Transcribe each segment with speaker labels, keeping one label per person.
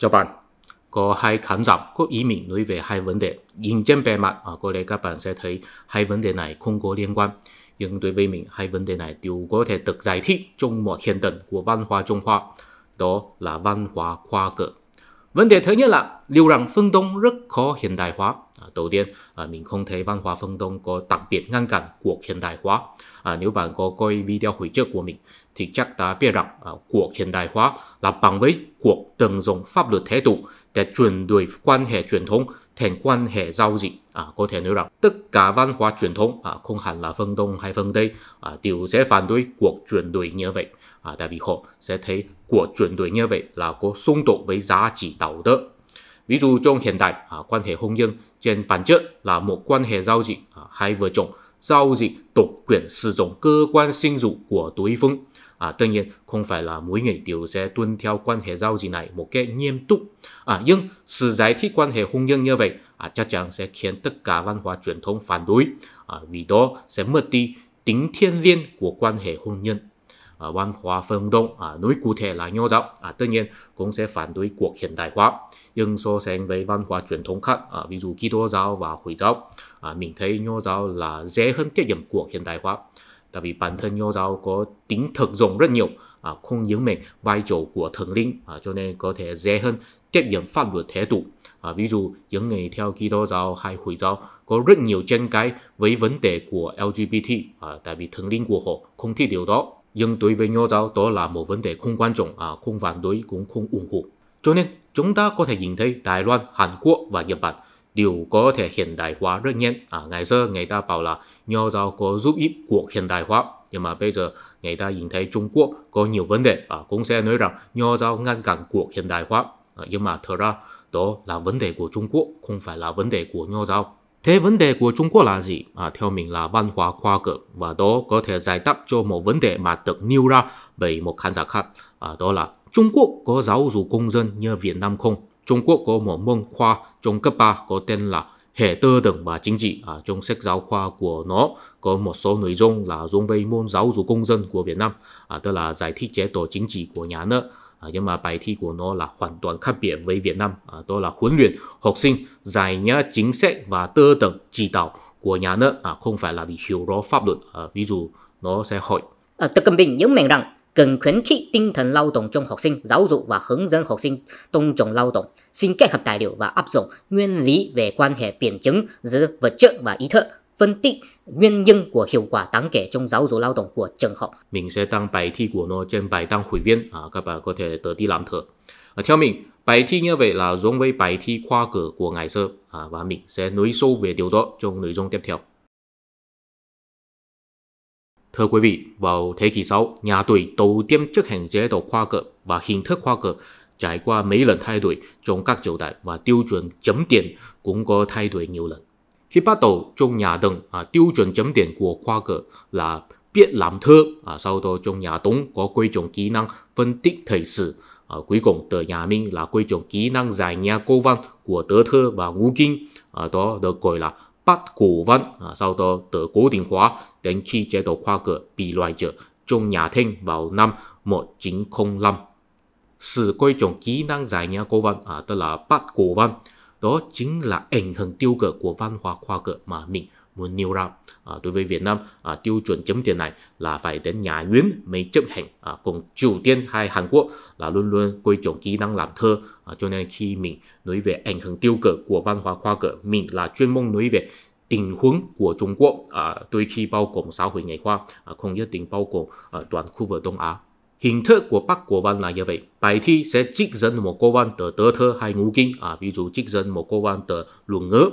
Speaker 1: cho bạn có hai khán giả có ý mình nói về hai vấn đề nhìn trên bề mặt à, có lẽ các bạn sẽ thấy hai vấn đề này không có liên quan nhưng đối với mình hai vấn đề này đều có thể được giải thích trong một hiện tượng của văn hóa Trung Hoa đó là văn hóa khoa cử vấn đề thứ nhất là liều rằng phương Đông rất khó hiện đại hóa À, đầu tiên à, mình không thấy văn hóa phương Đông có đặc biệt ngăn cản cuộc hiện đại hóa. À, nếu bạn có coi video hồi trước của mình thì chắc đã biết rằng à, cuộc hiện đại hóa là bằng với cuộc tận dụng pháp luật thế tục để chuyển đổi quan hệ truyền thống thành quan hệ giao dịch. có thể nói rằng tất cả văn hóa truyền thống không hẳn là phương Đông hay phương Tây đều sẽ phản đối cuộc chuyển đổi như vậy. tại vì họ sẽ thấy cuộc chuyển đổi như vậy là có xung đột với giá trị đạo đức Ví dụ trong hiện đại, à, quan hệ hôn nhân trên bản chất là một quan hệ giao dịch, à, hai vợ chồng giao dịch độc quyền sử dụng cơ quan sinh dục của đối phương. À, tất nhiên không phải là mỗi người đều sẽ tuân theo quan hệ giao dịch này một cách nghiêm túc. À, nhưng sự giải thích quan hệ hôn nhân như vậy à, chắc chắn sẽ khiến tất cả văn hóa truyền thống phản đối. À, vì đó sẽ mất đi tính thiên liêng của quan hệ hôn nhân. Ờ, à, văn hóa phương Đông ờ, nói cụ thể là nho giáo ờ, tất nhiên cũng sẽ phản đối cuộc hiện đại hóa nhưng so sánh với văn hóa truyền thống khác ví dụ Kitô giáo và Hồi giáo mình thấy nho giáo là dễ hơn tiếp nhận cuộc hiện đại hóa tại vì bản thân nho giáo có tính thực dụng rất nhiều không những mình vai trò của thần linh cho nên có thể dễ hơn tiếp nhận pháp luật thế tục ví dụ những người theo Kitô giáo hay Hồi giáo có rất nhiều tranh cãi với vấn đề của LGBT à, tại vì thần linh của họ không thích điều đó nhưng đối với nho giáo đó là một vấn đề không quan trọng à, không phản đối cũng không ủng hộ. Cho nên chúng ta có thể nhìn thấy Đài Loan, Hàn Quốc và Nhật Bản đều có thể hiện đại hóa rất nhanh. À, ngày xưa người ta bảo là nho giáo có giúp ích cuộc hiện đại hóa nhưng mà bây giờ người ta nhìn thấy Trung Quốc có nhiều vấn đề và cũng sẽ nói rằng nho giáo ngăn cản cuộc hiện đại hóa. À, nhưng mà thật ra đó là vấn đề của Trung Quốc, không phải là vấn đề của nho giáo. Thế vấn đề của Trung Quốc là gì? À, theo mình là văn hóa khoa cử và đó có thể giải đáp cho một vấn đề mà được nêu ra bởi một khán giả khác. À, đó là Trung Quốc có giáo dục công dân như Việt Nam không? Trung Quốc có một môn khoa trong cấp 3 có tên là hệ tư tưởng và chính trị à, trong sách giáo khoa của nó có một số nội dung là dùng về môn giáo dục công dân của Việt Nam, à, tức là giải thích chế độ chính trị của nhà nước à, nhưng mà bài thi của nó là hoàn toàn khác biệt với Việt Nam đó là huấn luyện học sinh giải nhã chính sách và tư tưởng chỉ đạo của nhà nước không phải là vì hiểu rõ pháp luật ví dụ nó sẽ hỏi à, Tập Bình nhấn mạnh rằng cần khuyến khích tinh thần lao động trong học sinh, giáo dục và hướng dẫn học sinh tôn trọng lao động, xin kết hợp tài liệu và áp dụng nguyên lý về quan hệ biện chứng giữa vật chất và ý thức phân tích nguyên nhân của hiệu quả đáng kể trong giáo dục lao động của trường học. Mình sẽ đăng bài thi của nó trên bài đăng hội viên, à, các bạn có thể tự đi làm thử. À, theo mình, bài thi như vậy là giống với bài thi khoa cử của ngày xưa à, và mình sẽ nói sâu về điều đó trong nội dung tiếp theo. Thưa quý vị, vào thế kỷ 6, nhà tuổi đầu tiên chấp hành chế độ khoa cử và hình thức khoa cử trải qua mấy lần thay đổi trong các triều đại và tiêu chuẩn chấm tiền cũng có thay đổi nhiều lần khi bắt đầu trong nhà đồng à, tiêu chuẩn chấm điểm của khoa cử là biết làm thơ à sau đó trong nhà đông có quy chuẩn kỹ năng phân tích thời sự à, cuối cùng từ nhà Minh là quy chuẩn kỹ năng giải nhà cô văn của tớ thơ và ngũ kinh à, đó được gọi là bắt cổ văn à, sau đó từ cố định hóa đến khi chế độ khoa cử bị loại trừ trong nhà Thanh vào năm 1905 sự quy chuẩn kỹ năng giải nhà cô văn à, tức là bắt cổ văn đó chính là ảnh hưởng tiêu cực của văn hóa khoa cử mà mình muốn nêu ra à, đối với Việt Nam à, tiêu chuẩn chấm tiền này là phải đến nhà Nguyễn mới chấp hành à, còn Triều Tiên hay Hàn Quốc là luôn luôn quy chuẩn kỹ năng làm thơ à, cho nên khi mình nói về ảnh hưởng tiêu cực của văn hóa khoa cử mình là chuyên môn nói về tình huống của Trung Quốc à, đôi khi bao gồm xã hội ngày qua à, không nhất định bao gồm à, toàn khu vực Đông Á Hình thức của Bắc Cổ Văn là như vậy. Bài thi sẽ trích dẫn một câu văn từ tớ thơ hay ngũ kinh, à, ví dụ trích dẫn một câu văn từ luận ngữ.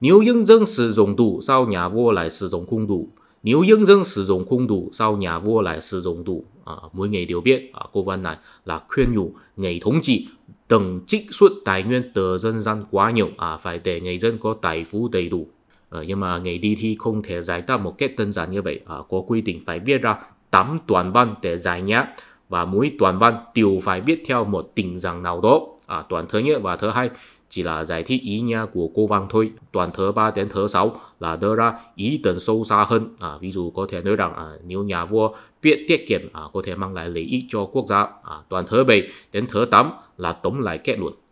Speaker 1: Nếu nhân dân sử dụng đủ, sao nhà vua lại sử dụng không đủ? Nếu nhân dân sử dụng không đủ, sao nhà vua lại sử dụng đủ? À, mỗi người đều biết à, câu văn này là khuyên nhủ người thống trị đừng trích xuất tài nguyên từ dân gian quá nhiều, à, phải để người dân có tài phú đầy đủ. Ờ, nhưng mà ngày đi thi không thể giải đáp một cách đơn giản như vậy à, có quy định phải viết ra tám toàn văn để giải nhá và mỗi toàn văn đều phải viết theo một tình rằng nào đó à, toàn thứ nhất và thứ hai chỉ là giải thích ý nghĩa của cô văn thôi. Toàn thứ ba đến thứ sáu là đưa ra ý tưởng sâu xa hơn. À, ví dụ có thể nói rằng à, nếu nhà vua biết tiết kiệm à, có thể mang lại lợi ích cho quốc gia. À, toàn thứ bảy đến thứ tám là tóm lại kết luận.